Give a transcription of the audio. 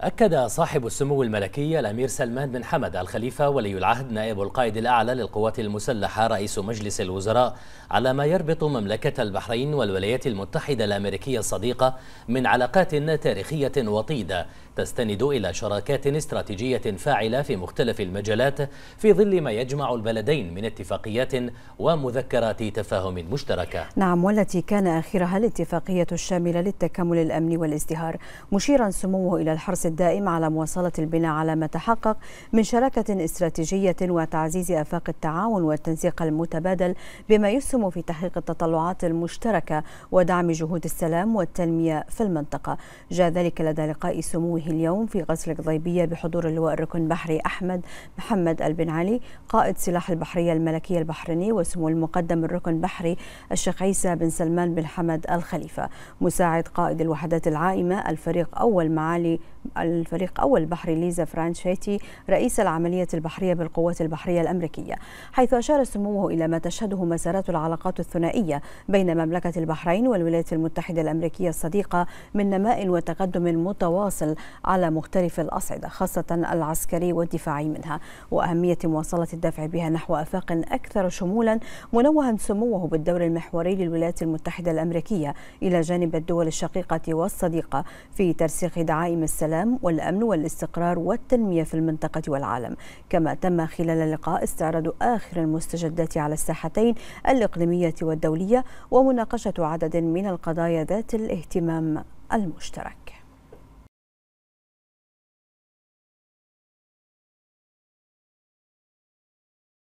أكد صاحب السمو الملكي الأمير سلمان بن حمد الخليفة ولي العهد نائب القائد الأعلى للقوات المسلحة رئيس مجلس الوزراء على ما يربط مملكة البحرين والولايات المتحدة الأمريكية الصديقة من علاقات تاريخية وطيدة تستند إلى شراكات استراتيجية فاعلة في مختلف المجالات في ظل ما يجمع البلدين من اتفاقيات ومذكرات تفاهم مشتركة نعم والتي كان آخرها الاتفاقية الشاملة للتكامل الأمني والازدهار مشيرا سموه إلى الحرص الدائم على مواصلة البناء على ما تحقق من شراكة استراتيجية وتعزيز آفاق التعاون والتنسيق المتبادل بما يسهم في تحقيق التطلعات المشتركة ودعم جهود السلام والتنمية في المنطقة جاء ذلك لدى لقاء سموه هذه اليوم في غزل القضيبية بحضور اللواء الركن البحري أحمد محمد البن علي قائد سلاح البحرية الملكية البحريني وسمو المقدم الركن البحري الشيخ عيسى بن سلمان بن حمد الخليفة مساعد قائد الوحدات العائمة الفريق أول معالي الفريق أول البحري ليزا فرانشيتي رئيس العملية البحرية بالقوات البحرية الأمريكية حيث أشار سموه إلى ما تشهده مسارات العلاقات الثنائية بين مملكة البحرين والولايات المتحدة الأمريكية الصديقة من نماء وتقدم متواصل على مختلف الأصعدة خاصة العسكري والدفاعي منها وأهمية مواصلة الدفع بها نحو أفاق أكثر شمولا منوها سموه بالدور المحوري للولايات المتحدة الأمريكية إلى جانب الدول الشقيقة والصديقة في ترسيخ دعائم السلام السلام والأمن والاستقرار والتنمية في المنطقة والعالم كما تم خلال اللقاء استعراض آخر المستجدات على الساحتين الإقليمية والدولية ومناقشة عدد من القضايا ذات الاهتمام المشترك